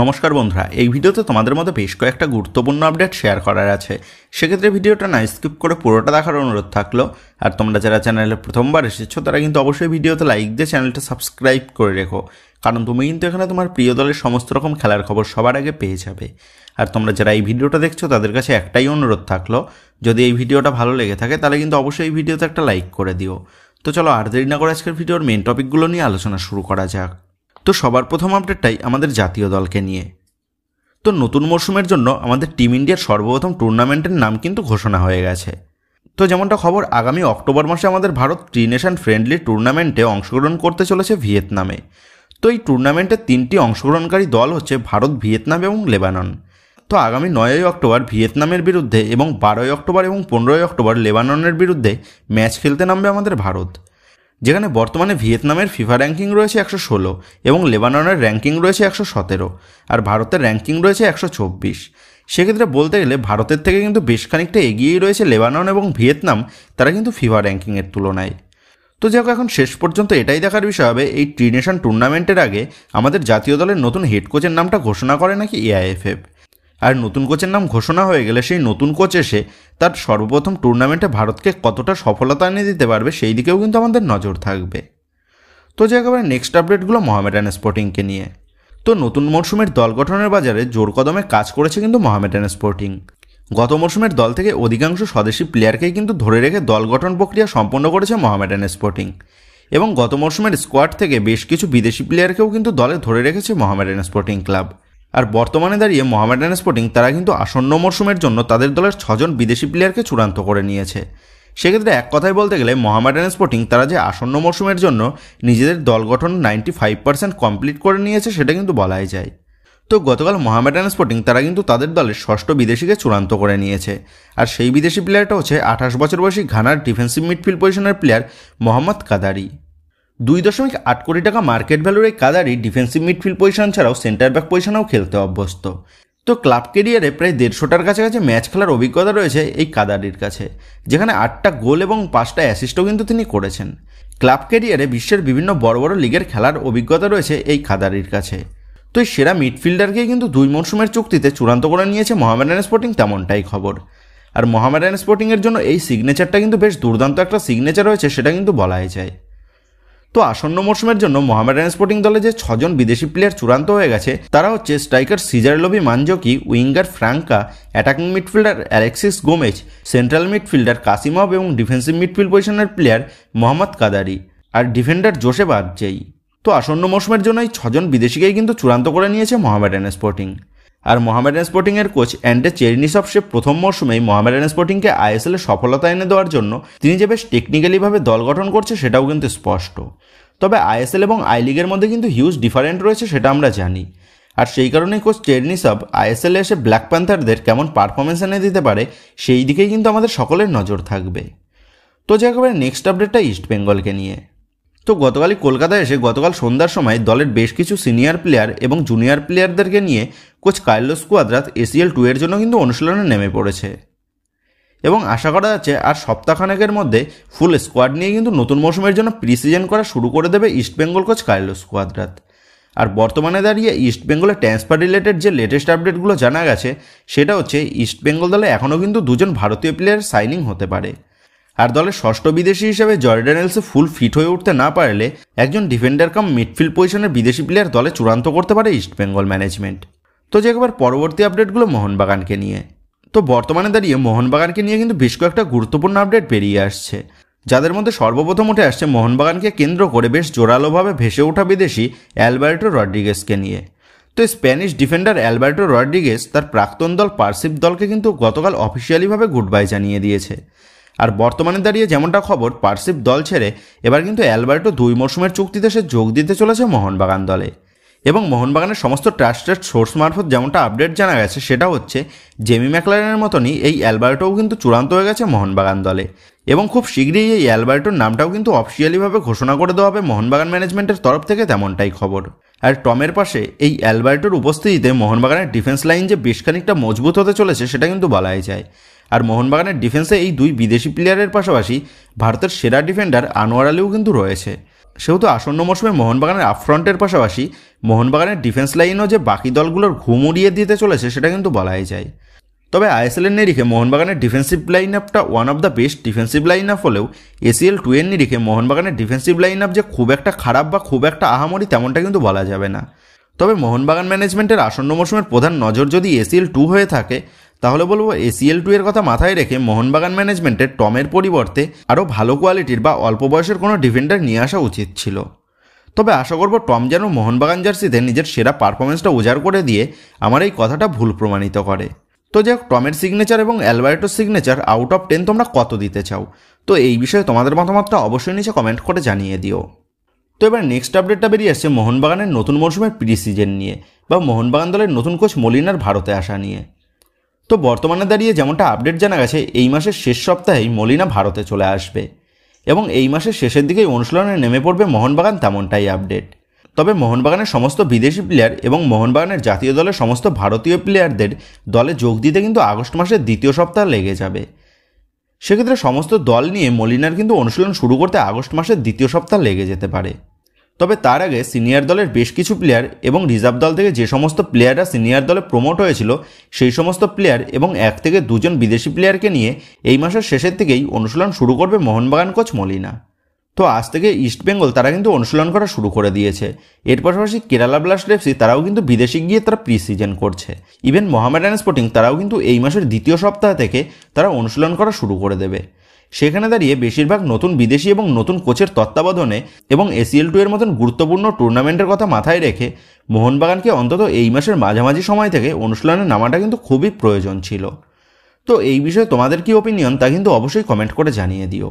নমস্কার বন্ধুরা এই ভিডিওতে তোমাদের মধ্যে বেশ কয়েকটা গুরুত্বপূর্ণ আপডেট শেয়ার করার আছে সেক্ষেত্রে ভিডিওটা না স্কিপ করে পুরোটা দেখার অনুরোধ থাকলো আর তোমরা যারা চ্যানেলে প্রথমবার এসেছো তারা কিন্তু অবশ্যই ভিডিওতে লাইক দিয়ে চ্যানেলটা সাবস্ক্রাইব করে রেখো কারণ তুমি কিন্তু এখানে তোমার প্রিয় দলের সমস্ত রকম খেলার খবর সবার আগে পেয়ে যাবে আর তোমরা যারা এই ভিডিওটা দেখছো তাদের কাছে একটাই অনুরোধ থাকলো যদি এই ভিডিওটা ভালো লেগে থাকে তাহলে কিন্তু অবশ্যই এই ভিডিওতে একটা লাইক করে দিও তো চলো আর দেরি না করে আজকের ভিডিওর মেন টপিকগুলো নিয়ে আলোচনা শুরু করা যাক তো সবার প্রথম আপডেটটাই আমাদের জাতীয় দলকে নিয়ে তো নতুন মরশুমের জন্য আমাদের টিম ইন্ডিয়ার সর্বপ্রথম টুর্নামেন্টের নাম কিন্তু ঘোষণা হয়ে গেছে তো যেমনটা খবর আগামী অক্টোবর মাসে আমাদের ভারত ট্রি নেশন ফ্রেন্ডলি টুর্নামেন্টে অংশগ্রহণ করতে চলেছে ভিয়েতনামে তো এই টুর্নামেন্টের তিনটি অংশগ্রহণকারী দল হচ্ছে ভারত ভিয়েতনাম এবং লেবানন তো আগামী নয়ই অক্টোবর ভিয়েতনামের বিরুদ্ধে এবং বারোই অক্টোবর এবং পনেরোই অক্টোবর লেবাননের বিরুদ্ধে ম্যাচ খেলতে নামবে আমাদের ভারত যেখানে বর্তমানে ভিয়েতনামের ফিফা র্যাঙ্কিং রয়েছে একশো ষোলো এবং লেবাননের র্যাঙ্কিং রয়েছে একশো সতেরো আর ভারতের র্যাঙ্কিং রয়েছে একশো চব্বিশ সেক্ষেত্রে বলতে গেলে ভারতের থেকে কিন্তু বেশ খানিকটা এগিয়েই রয়েছে লেবানন এবং ভিয়েতনাম তারা কিন্তু ফিফা র্যাঙ্কিংয়ের তুলনায় তো যাই হোক এখন শেষ পর্যন্ত এটাই দেখার বিষয় হবে এই ট্রিনেশন টুর্নামেন্টের আগে আমাদের জাতীয় দলের নতুন হেড কোচের নামটা ঘোষণা করে নাকি এআইএফএফ আর নতুন কোচের নাম ঘোষণা হয়ে গেলে সেই নতুন কোচ এসে তার সর্বপ্রথম টুর্নামেন্টে ভারতকে কতটা সফলতা এনে দিতে পারবে সেই দিকেও কিন্তু আমাদের নজর থাকবে তো যে একেবারে নেক্সট আপডেটগুলো মহামেডান স্পোর্টিংকে নিয়ে তো নতুন মরশুমের দল গঠনের বাজারে জোর কদমে কাজ করেছে কিন্তু মহামেডান স্পোর্টিং গত মরশুমের দল থেকে অধিকাংশ স্বদেশি প্লেয়ারকেই কিন্তু ধরে রেখে দল গঠন প্রক্রিয়া সম্পন্ন করেছে মহামেডান স্পোর্টিং এবং গত মরশুমের স্কোয়াড থেকে বেশ কিছু বিদেশি প্লেয়ারকেও কিন্তু দলে ধরে রেখেছে মহামেডান স্পোর্টিং ক্লাব আর বর্তমানে দাঁড়িয়ে মোহামেডান স্পোর্টিং তারা কিন্তু আসন্ন মরশুমের জন্য তাদের দলের ছজন বিদেশি প্লেয়ারকে চূড়ান্ত করে নিয়েছে সেক্ষেত্রে এক কথায় বলতে গেলে মোহামেডান স্পোর্টিং তারা যে আসন্ন মরশুমের জন্য নিজেদের দল গঠন নাইনটি ফাইভ পার্সেন্ট কমপ্লিট করে নিয়েছে সেটা কিন্তু বলাই যায় তো গতকাল মোহামেডান স্পোর্টিং তারা কিন্তু তাদের দলের ষষ্ঠ বিদেশিকে চূড়ান্ত করে নিয়েছে আর সেই বিদেশি প্লেয়ারটা হচ্ছে আঠাশ বছর বয়সী ঘানার ডিফেন্সিভ মিডফিল্ড পজিশনের প্লেয়ার মোহাম্মদ কাদারি দুই দশমিক আট কোটি টাকা মার্কেট ভ্যালুর এই কাদারি ডিফেন্সিভ মিডফিল্ড পজিশন ছাড়াও সেন্টার ব্যাক পজিশনেও খেলতে অভ্যস্ত তো ক্লাব কেরিয়ারে প্রায় দেড়শোটার কাছাকাছি ম্যাচ খেলার অভিজ্ঞতা রয়েছে এই কাদারির কাছে যেখানে আটটা গোল এবং পাঁচটা অ্যাসিস্টও কিন্তু তিনি করেছেন ক্লাব কেরিয়ারে বিশ্বের বিভিন্ন বড় বড় লিগের খেলার অভিজ্ঞতা রয়েছে এই কাদারির কাছে তো এই সেরা মিডফিল্ডারকে কিন্তু দুই মরশুমের চুক্তিতে চূড়ান্ত করে নিয়েছে মহামেডান স্পোর্টিং তেমনটাই খবর আর মহামেডান স্পোর্টিংয়ের জন্য এই সিগনেচারটা কিন্তু বেশ দুর্দান্ত একটা সিগনেচার হয়েছে সেটা কিন্তু বলাই যায় তো আসন্ন মৌসুমের জন্য মোহামেডান স্পোর্টিং দলে যে ছজন বিদেশি প্লেয়ার চূড়ান্ত হয়ে গেছে তারা হচ্ছে striker Cesar Lobi Manzoki winger Franca attacking midfielder Alexis Gomez central midfielder Kasimov এবং ডিফেন্সিভ মিডফিল্ড পজিশনের প্লেয়ার মোহাম্মদ কাদারি আর ডিফেন্ডার জোসেফ আর্জেই তো আসন্ন মৌসুমের জন্য এই ছজন বিদেশিকেই কিন্তু চূড়ান্ত করে নিয়েছে মোহামেডান স্পোর্টিং আর মোহামেডান স্পোর্টিংয়ের কোচ অ্যান্ডে চেরিনিসফ সে প্রথম মরশুমেই মোহামেডান স্পোর্টিংকে আইএসএলে সফলতা এনে দেওয়ার জন্য তিনি যে বেশ টেকনিক্যালিভাবে দল গঠন করছে সেটাও কিন্তু স্পষ্ট তবে আইএসএল এবং আই লিগের মধ্যে কিন্তু হিউজ ডিফারেন্ট রয়েছে সেটা আমরা জানি আর সেই কারণেই কোচ চেরনিসব আইএসএল এসে ব্ল্যাক প্যান্থারদের কেমন পারফরমেন্স এনে দিতে পারে সেই দিকেই কিন্তু আমাদের সকলের নজর থাকবে তো যে একেবারে নেক্সট আপডেটটা ইস্ট বেঙ্গলকে নিয়ে তো গতকালই কলকাতায় এসে গতকাল সন্ধ্যার সময় দলের বেশ কিছু সিনিয়র প্লেয়ার এবং জুনিয়র প্লেয়ারদেরকে নিয়ে coach Carlos Cuadrat ACL two এর জন্য কিন্তু অনুশীলনে নেমে পড়েছে এবং আশা করা যাচ্ছে আর সপ্তাহখানেকের মধ্যে ফুল স্কোয়াড নিয়ে কিন্তু নতুন মৌসুমের জন্য প্রিসিজন করা শুরু করে দেবে ইস্টবেঙ্গল কোচ কার্লোস কুয়াদ্রাত আর বর্তমানে দাঁড়িয়ে ইস্টবেঙ্গলের ট্রান্সফার রিলেটেড যে লেটেস্ট আপডেটগুলো জানা গেছে সেটা হচ্ছে ইস্টবেঙ্গল দলে এখনও কিন্তু দুজন ভারতীয় প্লেয়ার সাইনিং হতে পারে আর দলের ষষ্ঠ বিদেশি হিসেবে জর্ডান ফুল ফিট হয়ে উঠতে না পারলে একজন ডিফেন্ডার কাম মিডফিল্ড পজিশনের বিদেশি প্লেয়ার দলে চূড়ান্ত করতে পারে ইস্টবেঙ্গল ম্যানেজমেন্ট তো যে একবার পরবর্তী আপডেটগুলো মোহনবাগানকে নিয়ে তো বর্তমানে দাঁড়িয়ে মোহনবাগানকে নিয়ে কিন্তু বেশ কয়েকটা গুরুত্বপূর্ণ আপডেট বেরিয়ে আসছে যাদের মধ্যে সর্বপ্রথম উঠে আসছে মোহনবাগানকে কেন্দ্র করে বেশ জোরালোভাবে ভেসে ওঠা বিদেশি অ্যালবার্টো রড্রিগেসকে নিয়ে তো স্প্যানিশ ডিফেন্ডার অ্যালবার্টো রড্রিগেস তার প্রাক্তন দল পার্সিপ দলকে কিন্তু গতকাল অফিসিয়ালিভাবে গুড বাই জানিয়ে দিয়েছে আর বর্তমানে দাঁড়িয়ে যেমনটা খবর পার্সিপ দল ছেড়ে এবার কিন্তু অ্যালবার্টো দুই মরশুমের চুক্তিতে সে যোগ দিতে চলেছে মোহনবাগান দলে এবং মোহনবাগানের সমস্ত ট্রাস্টেড সোর্স মারফত যেমনটা আপডেট জানা গেছে সেটা হচ্ছে জেমি ম্যাকলারেনের মতনই এই অ্যালবার্টোও কিন্তু চূড়ান্ত হয়ে গেছে মোহনবাগান দলে এবং খুব শীঘ্রই এই অ্যালবার্টোর নামটাও কিন্তু অফিসিয়ালিভাবে ঘোষণা করে দেওয়া হবে মোহনবাগান ম্যানেজমেন্টের তরফ থেকে তেমনটাই খবর আর টমের পাশে এই অ্যালবার্টোর উপস্থিতিতে মোহনবাগানের ডিফেন্স লাইন যে বেশ খানিকটা মজবুত হতে চলেছে সেটা কিন্তু বলাই যায় আর মোহনবাগানের ডিফেন্সে এই দুই বিদেশি প্লেয়ারের পাশাপাশি ভারতের সেরা ডিফেন্ডার আনোয়ার আলীও কিন্তু রয়েছে সেহেতু আসন্ন মৌসুমে মোহনবাগানের আফ্রন্টের পাশাপাশি মোহনবাগানের ডিফেন্স লাইনও যে বাকি দলগুলোর ঘুম উড়িয়ে দিতে চলেছে সেটা কিন্তু বলাই যায় তবে আইএসএলের নিরিখে মোহনবাগানের ডিফেন্সিভ লাইন আপটা one of the best defensive line up হলেও এসিএল টু এর নিরিখে মোহনবাগানের ডিফেন্সিভ লাইন আপ যে খুব একটা খারাপ বা খুব একটা আহামরি তেমনটা কিন্তু বলা যাবে না তবে মোহনবাগান ম্যানেজমেন্টের আসন্ন মৌসুমের প্রধান নজর যদি এসিএল টু হয়ে থাকে তাহলে বলবো এসিএল টু এর কথা মাথায় রেখে মোহনবাগান ম্যানেজমেন্টের টমের পরিবর্তে আরও ভালো কোয়ালিটির বা অল্প বয়সের কোনো ডিফেন্ডার নিয়ে আসা উচিত ছিল তবে আশা করব টম যেন মোহনবাগান জার্সিতে নিজের সেরা পারফরমেন্সটা উজাড় করে দিয়ে আমার এই কথাটা ভুল প্রমাণিত করে তো যাই টমের সিগনেচার এবং অ্যালবার্টোর সিগনেচার আউট অফ টেন তোমরা কত দিতে চাও তো এই বিষয়ে তোমাদের মতামতটা অবশ্যই নিচে কমেন্ট করে জানিয়ে দিও তো এবার নেক্সট আপডেটটা বেরিয়ে আসছে মোহনবাগানের নতুন মরশুমের প্রি সিজন নিয়ে বা মোহনবাগান দলের নতুন কোচ মলিনার ভারতে আসা নিয়ে তো বর্তমানে দাঁড়িয়ে যেমনটা আপডেট জানা গেছে এই মাসের শেষ সপ্তাহেই মলিনা ভারতে চলে আসবে এবং এই মাসের শেষের দিকেই অনুশীলনে নেমে পড়বে মোহনবাগান তেমনটাই আপডেট তবে মোহনবাগানের সমস্ত বিদেশি প্লেয়ার এবং মোহনবাগানের জাতীয় দলের সমস্ত ভারতীয় প্লেয়ারদের দলে যোগ দিতে কিন্তু আগস্ট মাসের দ্বিতীয় সপ্তাহ লেগে যাবে সেক্ষেত্রে সমস্ত দল নিয়ে মলিনার কিন্তু অনুশীলন শুরু করতে আগস্ট মাসের দ্বিতীয় সপ্তাহ লেগে যেতে পারে তবে তার আগে সিনিয়র দলের বেশ কিছু প্লেয়ার এবং রিজার্ভ দল থেকে যে সমস্ত প্লেয়াররা সিনিয়র দলে প্রমোট হয়েছিল সেই সমস্ত প্লেয়ার এবং এক থেকে দুজন বিদেশি প্লেয়ারকে নিয়ে এই মাসের শেষের থেকেই অনুশীলন শুরু করবে মোহনবাগান কোচ মলিনা তো আজ থেকে ইস্টবেঙ্গল তারা কিন্তু অনুশীলন করা শুরু করে দিয়েছে এর পাশাপাশি কেরালা ব্লাস্ট এফসি তারাও কিন্তু বিদেশে গিয়ে তারা প্রি সিজন করছে ইভেন মোহামেডান স্পোর্টিং তারাও কিন্তু এই মাসের দ্বিতীয় সপ্তাহ থেকে তারা অনুশীলন করা শুরু করে দেবে সেখানে দাঁড়িয়ে বেশিরভাগ নতুন বিদেশি এবং নতুন কোচের তত্ত্বাবধানে এবং এসিএল টু এর মতন গুরুত্বপূর্ণ টুর্নামেন্টের কথা মাথায় রেখে মোহনবাগানকে অন্তত এই মাসের মাঝামাঝি সময় থেকে অনুশীলনে নামাটা কিন্তু খুবই প্রয়োজন ছিল তো এই বিষয়ে তোমাদের কি ওপিনিয়ন তা কিন্তু অবশ্যই কমেন্ট করে জানিয়ে দিও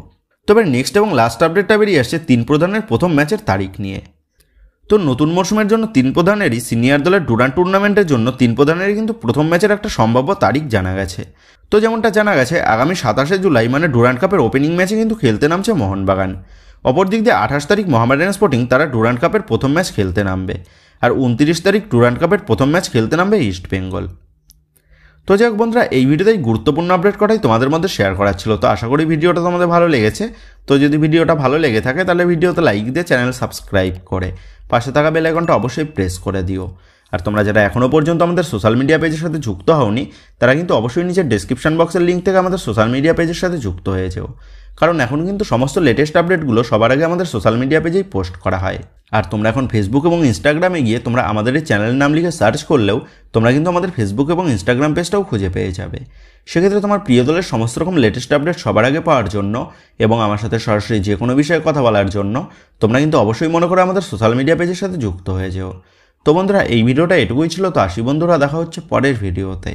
তবে নেক্সট এবং লাস্ট আপডেটটা বেরিয়ে আসছে তিন প্রধানের প্রথম ম্যাচের তারিখ নিয়ে তো নতুন মরসুমের জন্য তিন প্রধানেরই সিনিয়র দলের ডুরান টুর্নামেন্টের জন্য তিন প্রধানেরই কিন্তু প্রথম ম্যাচের একটা সম্ভাব্য তারিখ জানা গেছে তো যেমনটা জানা গেছে আগামী সাতাশে জুলাই মানে ডুরান্ড কাপের ওপেনিং ম্যাচে কিন্তু খেলতে নামছে মোহনবাগান অপরদিক দিয়ে আঠাশ তারিখ মোহামেডান স্পোর্টিং তারা ডুরান্ড কাপের প্রথম ম্যাচ খেলতে নামবে আর উনত্রিশ তারিখ ডুরান্ড কাপের প্রথম ম্যাচ খেলতে নামবে ইস্ট বেঙ্গল তো যাই হোক বন্ধুরা এই ভিডিওতে গুরুত্বপূর্ণ আপডেট কটাই তোমাদের মধ্যে শেয়ার করা ছিল তো আশা করি ভিডিওটা তোমাদের ভালো লেগেছে তো যদি ভিডিওটা ভালো লেগে থাকে তাহলে ভিডিওতে লাইক দিয়ে চ্যানেল সাবস্ক্রাইব করে পাশে থাকা বেল আইকনটা অবশ্যই প্রেস করে দিও আর তোমরা যারা এখনও পর্যন্ত আমাদের সোশ্যাল মিডিয়া পেজের সাথে যুক্ত হওনি তারা কিন্তু অবশ্যই নিচের ডিসক্রিপশন বক্সের লিঙ্ক থেকে আমাদের সোশ্যাল মিডিয়া পেজের সাথে যুক্ত হয়েছেও কারণ এখন কিন্তু সমস্ত লেটেস্ট আপডেটগুলো সবার আগে আমাদের সোশ্যাল মিডিয়া পেজেই পোস্ট করা হয় আর তোমরা এখন ফেসবুক এবং ইনস্টাগ্রামে গিয়ে তোমরা আমাদের এই চ্যানেলের নাম লিখে সার্চ করলেও তোমরা কিন্তু আমাদের ফেসবুক এবং ইনস্টাগ্রাম পেজটাও খুঁজে পেয়ে যাবে সেক্ষেত্রে তোমার প্রিয় দলের সমস্ত রকম লেটেস্ট আপডেট সবার আগে পাওয়ার জন্য এবং আমার সাথে সরাসরি যে কোনো বিষয়ে কথা বলার জন্য তোমরা কিন্তু অবশ্যই মনে করো আমাদের সোশ্যাল মিডিয়া পেজের সাথে যুক্ত হয়ে যেও তো বন্ধুরা এই ভিডিওটা এটুকুই ছিল তো আসি বন্ধুরা দেখা হচ্ছে পরের ভিডিওতে